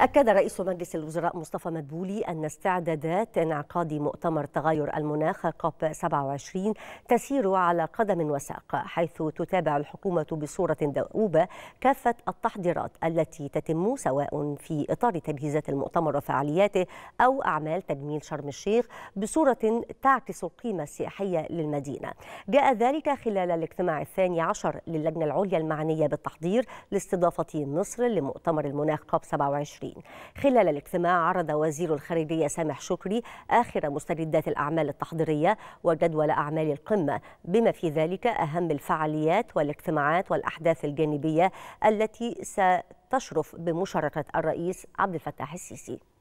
أكد رئيس مجلس الوزراء مصطفى مدبولي أن استعدادات انعقاد مؤتمر تغير المناخ كوب 27 تسير على قدم وساق حيث تتابع الحكومة بصورة دؤوبة كافة التحضيرات التي تتم سواء في إطار تجهيزات المؤتمر وفعالياته أو أعمال تجميل شرم الشيخ بصورة تعكس القيمة السياحية للمدينة جاء ذلك خلال الاجتماع الثاني عشر للجنة العليا المعنية بالتحضير لاستضافة مصر لمؤتمر المناخ كوب 27 2020 خلال الاجتماع عرض وزير الخارجية سامح شكري آخر مستجدات الأعمال التحضيرية وجدول أعمال القمة بما في ذلك أهم الفعاليات والاجتماعات والأحداث الجانبية التي ستشرف بمشاركة الرئيس عبد الفتاح السيسي